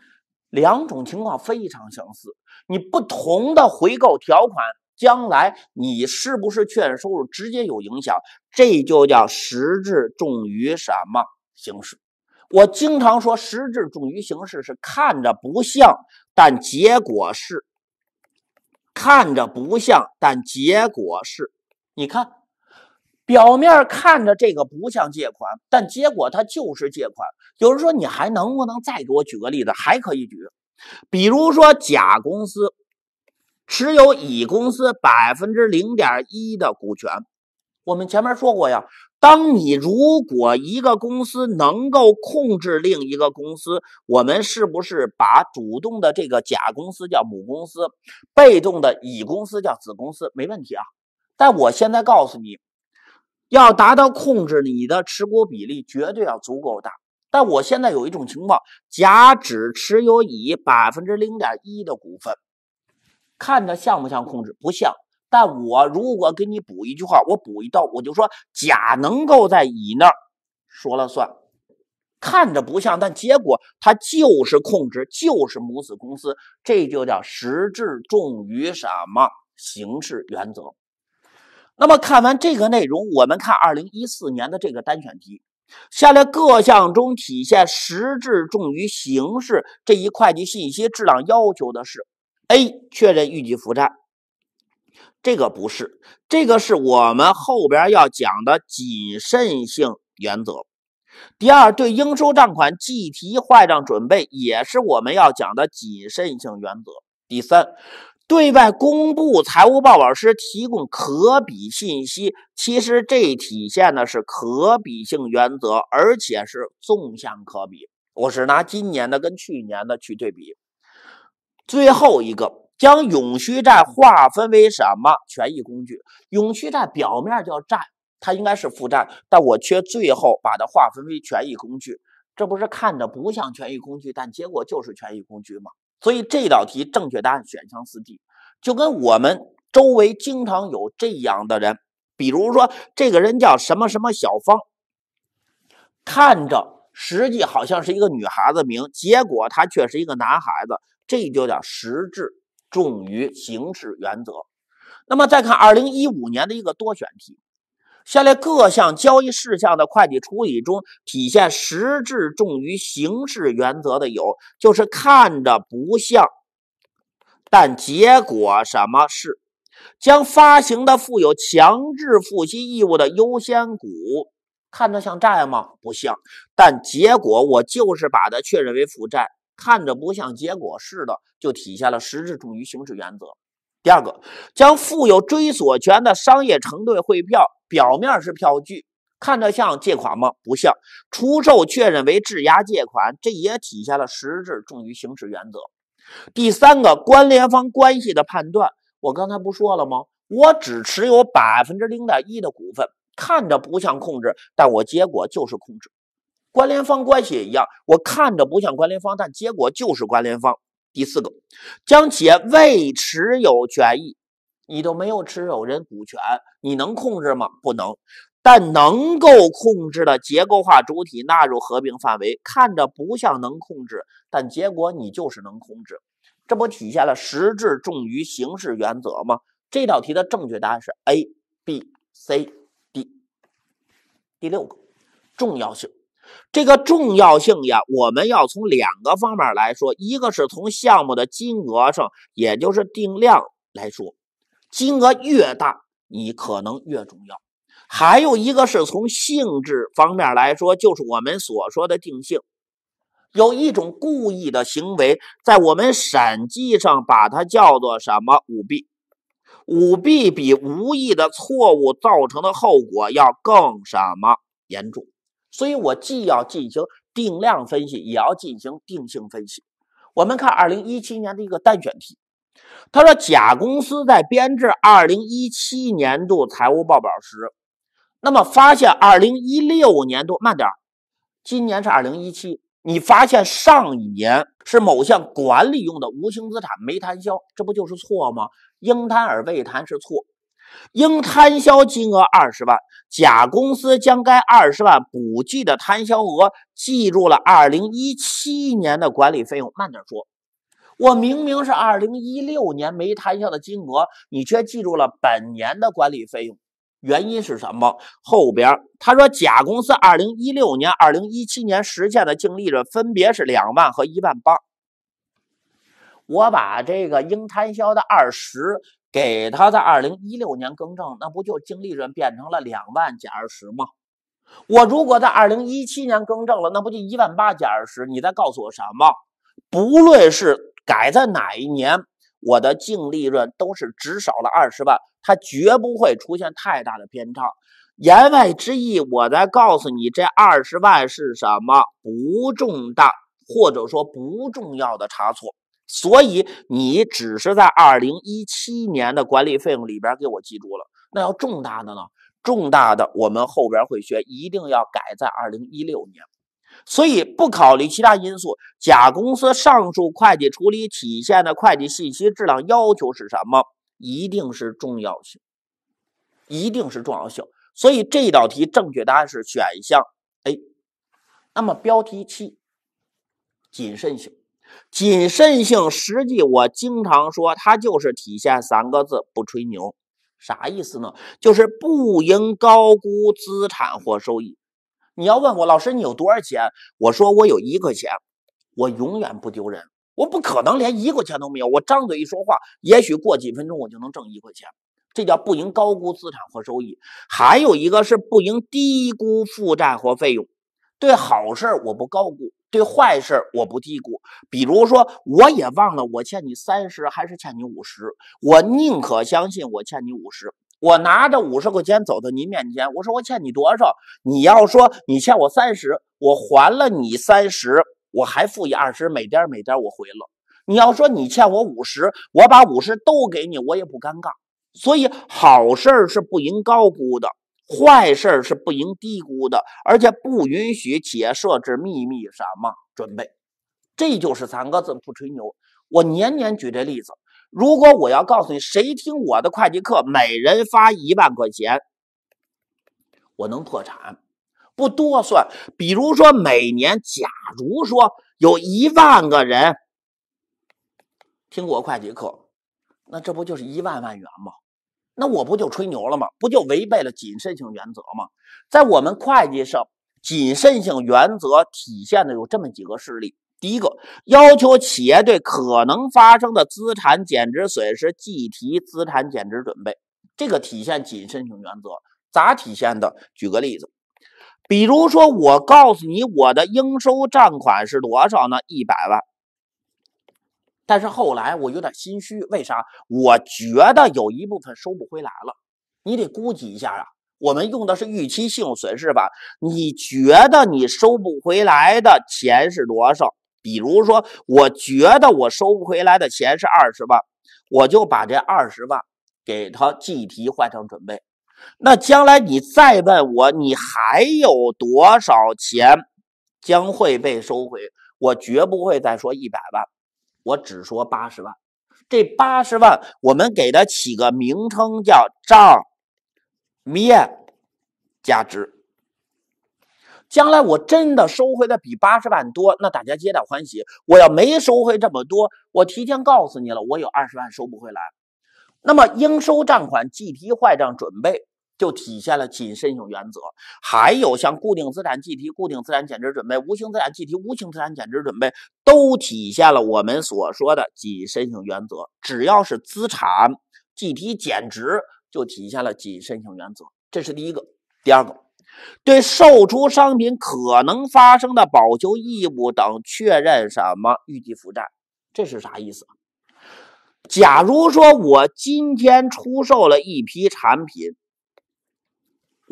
两种情况非常相似，你不同的回购条款，将来你是不是确认收入直接有影响？这就叫实质重于什么形式？我经常说，实质重于形式，是看着不像，但结果是看着不像，但结果是，你看，表面看着这个不像借款，但结果它就是借款。有人说，你还能不能再给我举个例子？还可以举，比如说，甲公司持有乙公司百分之零点一的股权，我们前面说过呀。当你如果一个公司能够控制另一个公司，我们是不是把主动的这个甲公司叫母公司，被动的乙公司叫子公司？没问题啊。但我现在告诉你要达到控制，你的持股比例绝对要足够大。但我现在有一种情况，甲只持有乙百分之零点一的股份，看着像不像控制？不像。但我如果给你补一句话，我补一道，我就说甲能够在乙那儿说了算，看着不像，但结果他就是控制，就是母子公司，这就叫实质重于什么形式原则。那么看完这个内容，我们看二零一四年的这个单选题：下列各项中体现实质重于形式这一会计信息质量要求的是？A. 确认预计负债。这个不是，这个是我们后边要讲的谨慎性原则。第二，对应收账款计提坏账准备，也是我们要讲的谨慎性原则。第三，对外公布财务报表时提供可比信息，其实这体现的是可比性原则，而且是纵向可比，我是拿今年的跟去年的去对比。最后一个。将永续债划分为什么权益工具？永续债表面叫债，它应该是负债，但我却最后把它划分为权益工具。这不是看着不像权益工具，但结果就是权益工具吗？所以这道题正确答案选项四 D。就跟我们周围经常有这样的人，比如说这个人叫什么什么小芳，看着实际好像是一个女孩子名，结果他却是一个男孩子，这就叫实质。重于形式原则。那么再看二零一五年的一个多选题，下列各项交易事项的会计处理中体现实质重于形式原则的有，就是看着不像，但结果什么是？将发行的负有强制付息义务的优先股，看着像债吗？不像，但结果我就是把它确认为负债。看着不像结果似的，就体现了实质重于形式原则。第二个，将负有追索权的商业承兑汇票，表面是票据，看着像借款吗？不像，出售确认为质押借款，这也体现了实质重于形式原则。第三个，关联方关系的判断，我刚才不说了吗？我只持有百分之零点一的股份，看着不像控制，但我结果就是控制。关联方关系也一样，我看着不像关联方，但结果就是关联方。第四个，将企业未持有权益，你都没有持有人股权，你能控制吗？不能。但能够控制的结构化主体纳入合并范围，看着不像能控制，但结果你就是能控制。这不体现了实质重于形式原则吗？这道题的正确答案是 A、B、C、D。第六个，重要性。这个重要性呀，我们要从两个方面来说，一个是从项目的金额上，也就是定量来说，金额越大，你可能越重要；还有一个是从性质方面来说，就是我们所说的定性。有一种故意的行为，在我们审计上把它叫做什么？舞弊。舞弊比无意的错误造成的后果要更什么严重？所以我既要进行定量分析，也要进行定性分析。我们看二零一七年的一个单选题，他说甲公司在编制二零一七年度财务报表时，那么发现二零一六年度慢点今年是二零一七，你发现上一年是某项管理用的无形资产没摊销，这不就是错吗？应摊而未摊是错。应摊销金额二十万，甲公司将该二十万补记的摊销额记入了二零一七年的管理费用。慢点说，我明明是二零一六年没摊销的金额，你却记住了本年的管理费用，原因是什么？后边他说，甲公司二零一六年、二零一七年实现的净利润分别是两万和一万八，我把这个应摊销的二十。给他在二零一六年更正，那不就净利润变成了两万减二十吗？我如果在二零一七年更正了，那不就一万八减二十？你再告诉我什么？不论是改在哪一年，我的净利润都是只少了二十万，它绝不会出现太大的偏差。言外之意，我再告诉你，这二十万是什么？不重大，或者说不重要的差错。所以你只是在二零一七年的管理费用里边给我记住了，那要重大的呢？重大的我们后边会学，一定要改在二零一六年。所以不考虑其他因素，甲公司上述会计处理体现的会计信息质量要求是什么？一定是重要性，一定是重要性。所以这道题正确答案是选项 A。那么标题七，谨慎性。谨慎性，实际我经常说，它就是体现三个字：不吹牛。啥意思呢？就是不应高估资产或收益。你要问我老师，你有多少钱？我说我有一块钱，我永远不丢人。我不可能连一块钱都没有。我张嘴一说话，也许过几分钟我就能挣一块钱。这叫不应高估资产或收益。还有一个是不应低估负债或费用。对好事儿我不高估。对坏事我不低估，比如说我也忘了我欠你三十还是欠你五十，我宁可相信我欠你五十，我拿着五十块钱走到您面前，我说我欠你多少？你要说你欠我三十，我还了你三十，我还付你二十，每点儿每点儿我回了。你要说你欠我五十，我把五十都给你，我也不尴尬。所以好事是不应高估的。坏事是不应低估的，而且不允许企业设置秘密什么准备，这就是三个字：不吹牛。我年年举这例子。如果我要告诉你，谁听我的会计课，每人发一万块钱，我能破产？不多算。比如说，每年，假如说有一万个人听我会计课，那这不就是一万万元吗？那我不就吹牛了吗？不就违背了谨慎性原则吗？在我们会计上，谨慎性原则体现的有这么几个事例。第一个，要求企业对可能发生的资产减值损失计提资产减值准备，这个体现谨慎性原则。咋体现的？举个例子，比如说我告诉你我的应收账款是多少呢？一百万。但是后来我有点心虚，为啥？我觉得有一部分收不回来了，你得估计一下啊。我们用的是预期性损失法，你觉得你收不回来的钱是多少？比如说，我觉得我收不回来的钱是二十万，我就把这二十万给他计提换成准备。那将来你再问我，你还有多少钱将会被收回，我绝不会再说一百万。我只说八十万，这八十万我们给它起个名称叫账面价值。将来我真的收回的比八十万多，那大家皆大欢喜。我要没收回这么多，我提前告诉你了，我有二十万收不回来。那么应收账款计提坏账准备。就体现了谨慎性原则。还有像固定资产计提固定资产减值准备、无形资产计提无形资产减值准备，都体现了我们所说的谨慎性原则。只要是资产计提减值，就体现了谨慎性原则。这是第一个。第二个，对售出商品可能发生的保修义务等确认什么预计负债？这是啥意思？假如说我今天出售了一批产品。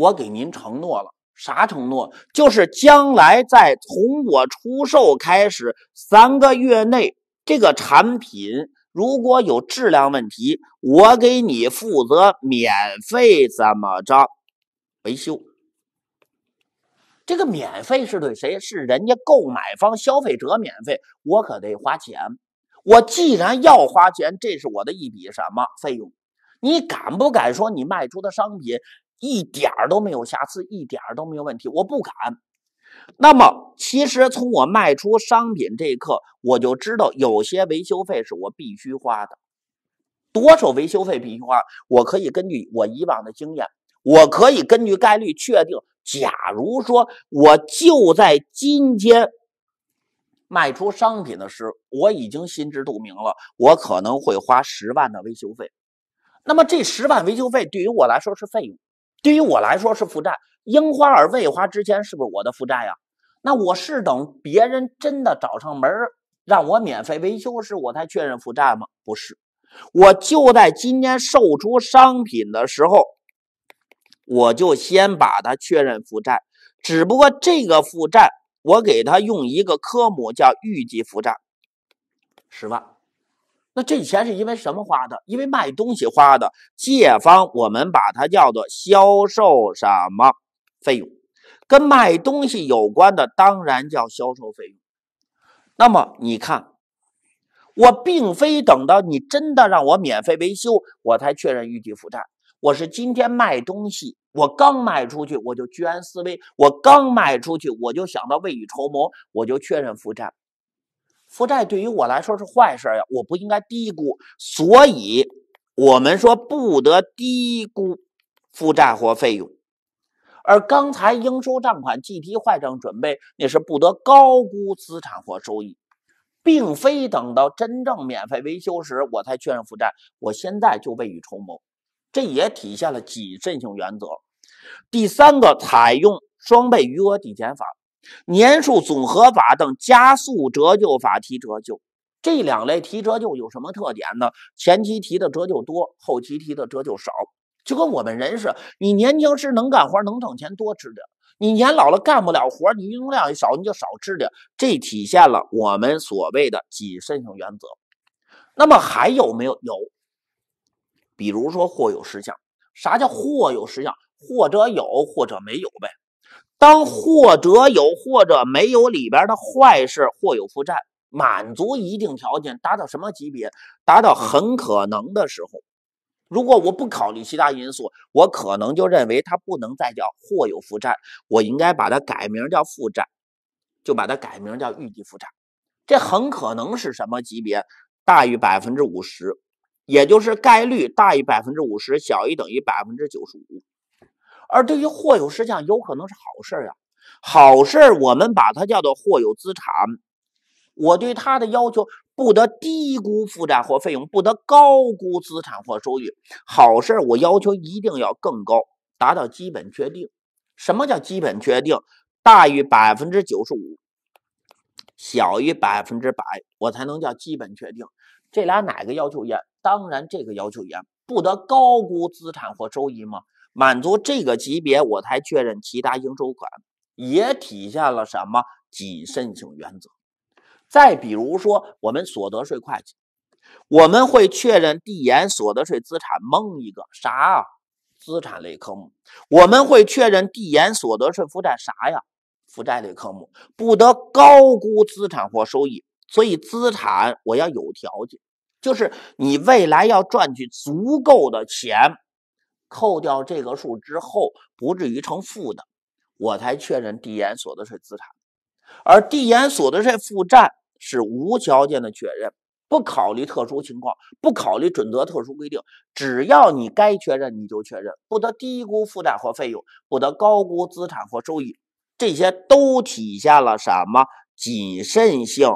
我给您承诺了啥承诺？就是将来在从我出售开始三个月内，这个产品如果有质量问题，我给你负责免费怎么着维修。这个免费是对谁？是人家购买方、消费者免费，我可得花钱。我既然要花钱，这是我的一笔什么费用？你敢不敢说你卖出的商品？一点儿都没有瑕疵，一点儿都没有问题，我不敢。那么，其实从我卖出商品这一刻，我就知道有些维修费是我必须花的。多少维修费必须花？我可以根据我以往的经验，我可以根据概率确定。假如说我就在今天卖出商品的时候，我已经心知肚明了，我可能会花十万的维修费。那么，这十万维修费对于我来说是费用。对于我来说是负债，樱花儿未花之前是不是我的负债呀？那我是等别人真的找上门让我免费维修时，我才确认负债吗？不是，我就在今天售出商品的时候，我就先把它确认负债。只不过这个负债，我给它用一个科目叫预计负债，十万。那这钱是因为什么花的？因为卖东西花的。借方我们把它叫做销售什么费用，跟卖东西有关的当然叫销售费用。那么你看，我并非等到你真的让我免费维修，我才确认预计负债。我是今天卖东西，我刚卖出去我就居安思危，我刚卖出去我就想到未雨绸缪，我就确认负债。负债对于我来说是坏事呀，我不应该低估，所以我们说不得低估负债或费用，而刚才应收账款计提坏账准备那是不得高估资产或收益，并非等到真正免费维修时我才确认负债，我现在就未雨绸缪，这也体现了谨慎性原则。第三个，采用双倍余额抵减法。年数总和法等加速折旧法提折旧，这两类提折旧有什么特点呢？前期提的折旧多，后期提的折旧少，就跟我们人似的，你年轻时能干活能挣钱多吃点，你年老了干不了活，你运动量也少，你就少吃点。这体现了我们所谓的谨慎性原则。那么还有没有？有，比如说或有十项。啥叫或有十项？或者有，或者没有呗。当或者有或者没有里边的坏事，或有负债满足一定条件，达到什么级别？达到很可能的时候，如果我不考虑其他因素，我可能就认为它不能再叫或有负债，我应该把它改名叫负债，就把它改名叫预计负债。这很可能是什么级别？大于百分之五十，也就是概率大于百分之五十，小于等于百分之九十五。而对于或有事项，有可能是好事啊，好事我们把它叫做或有资产。我对他的要求不得低估负债或费用，不得高估资产或收益。好事我要求一定要更高，达到基本确定。什么叫基本确定？大于百分之九十五，小于百分之百，我才能叫基本确定。这俩哪个要求严？当然这个要求严，不得高估资产或收益吗？满足这个级别，我才确认其他应收款，也体现了什么谨慎性原则。再比如说，我们所得税会计，我们会确认递延所得税资产，蒙一个啥资产类科目？我们会确认递延所得税负债，啥呀负债类科目？不得高估资产或收益，所以资产我要有条件，就是你未来要赚取足够的钱。扣掉这个数之后不至于成负的，我才确认递延所得税资产，而递延所得税负债是无条件的确认，不考虑特殊情况，不考虑准则特殊规定，只要你该确认你就确认，不得低估负债和费用，不得高估资产或收益，这些都体现了什么谨慎性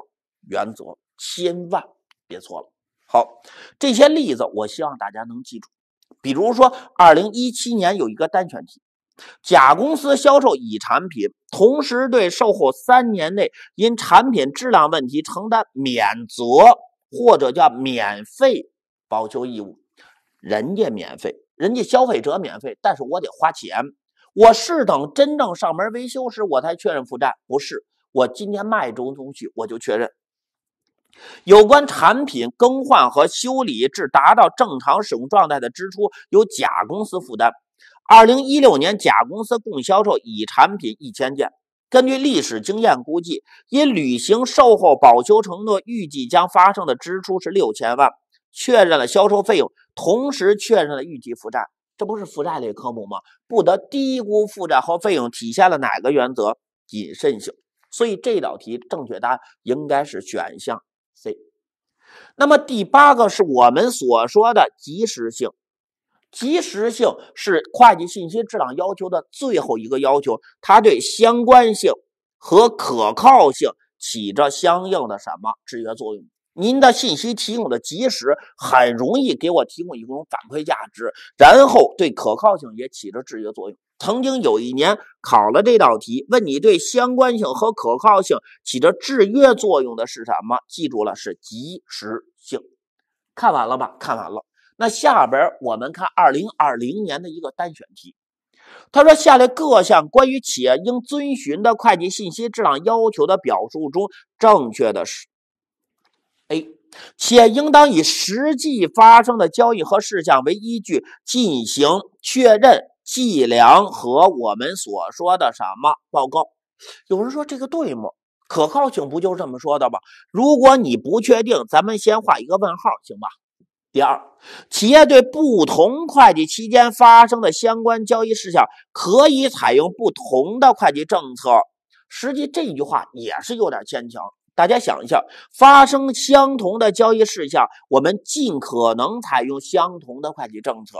原则，千万别错了。好，这些例子我希望大家能记住。比如说，二零一七年有一个单选题，甲公司销售乙产品，同时对售后三年内因产品质量问题承担免责或者叫免费保修义务。人家免费，人家消费者免费，但是我得花钱。我是等真正上门维修时我才确认负债，不是我今天卖这种东西我就确认。有关产品更换和修理至达到正常使用状态的支出由甲公司负担。二零一六年，甲公司共销售乙产品一千件。根据历史经验估计，因履行售后保修承诺预计将发生的支出是六千万，确认了销售费用，同时确认了预计负债。这不是负债类科目吗？不得低估负债和费用，体现了哪个原则？谨慎性。所以这道题正确答案应该是选项。C，那么第八个是我们所说的及时性。及时性是会计信息质量要求的最后一个要求，它对相关性和可靠性起着相应的什么制约作用？您的信息提供的及时，很容易给我提供一种反馈价值，然后对可靠性也起着制约作用。曾经有一年考了这道题，问你对相关性和可靠性起着制约作用的是什么？记住了，是及时性。看完了吧？看完了。那下边我们看2020年的一个单选题。他说：下列各项关于企业应遵循的会计信息质量要求的表述中，正确的是 A，企业应当以实际发生的交易和事项为依据进行确认。计量和我们所说的什么报告？有人说这个对吗？可靠性不就这么说的吗？如果你不确定，咱们先画一个问号，行吧？第二，企业对不同会计期间发生的相关交易事项，可以采用不同的会计政策。实际这句话也是有点牵强。大家想一下，发生相同的交易事项，我们尽可能采用相同的会计政策。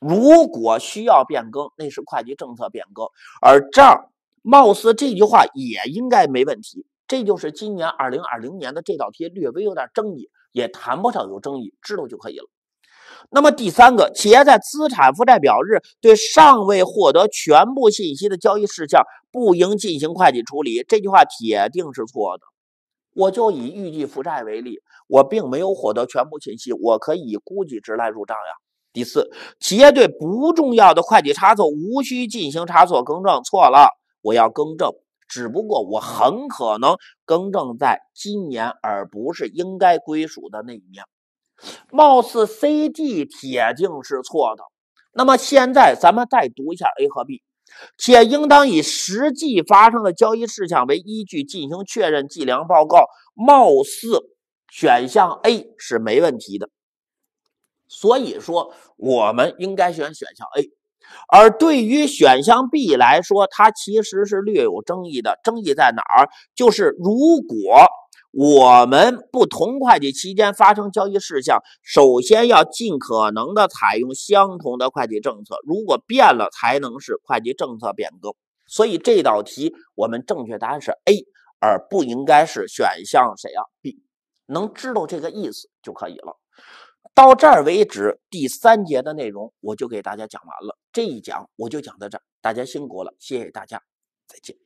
如果需要变更，那是会计政策变更，而这儿貌似这句话也应该没问题。这就是今年二零二零年的这道题略微有点争议，也谈不上有争议，知道就可以了。那么第三个，企业在资产负债表日对尚未获得全部信息的交易事项，不应进行会计处理。这句话铁定是错的。我就以预计负债为例，我并没有获得全部信息，我可以估计值来入账呀。第四，企业对不重要的会计差错无需进行差错更正。错了，我要更正，只不过我很可能更正在今年，而不是应该归属的那一年。貌似 C、D 铁定是错的。那么现在咱们再读一下 A 和 B，且应当以实际发生的交易事项为依据进行确认、计量、报告。貌似选项 A 是没问题的。所以说，我们应该选选项 A，而对于选项 B 来说，它其实是略有争议的。争议在哪儿？就是如果我们不同会计期间发生交易事项，首先要尽可能的采用相同的会计政策，如果变了，才能是会计政策变更。所以这道题我们正确答案是 A，而不应该是选项谁啊 b 能知道这个意思就可以了。到这儿为止，第三节的内容我就给大家讲完了。这一讲我就讲到这儿，大家辛苦了，谢谢大家，再见。